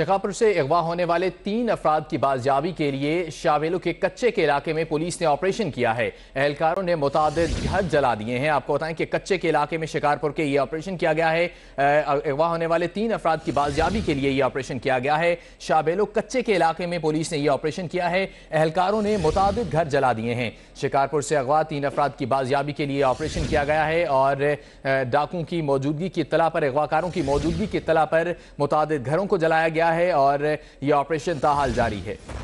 शेखापुर से अगवा होने वाले तीन अफराद की बाजियाबी के लिए शावेलो के कच्चे के इलाके में पुलिस ने ऑपरेशन किया है एहलकारों ने मुतद घर जला दिए हैं आपको बताएं कि कच्चे के इलाके में शिकारपुर के ये ऑपरेशन किया गया है अगवा होने वाले तीन अफराद की बाजियाबी के लिए ये ऑपरेशन किया गया है शावेलो कच्चे के इलाके में पुलिस ने यह ऑपरेशन किया है एहलकारों ने मुतद घर जला दिए हैं शिकारपुर से अगवा तीन अफराद की बाजियाबी के लिए ऑपरेशन किया गया है और डाकू की मौजूदगी की इतला पर अगवाकारों की मौजूदगी की इतला पर मुतद घरों को जलाया गया है और यह ऑपरेशन ताहाल जारी है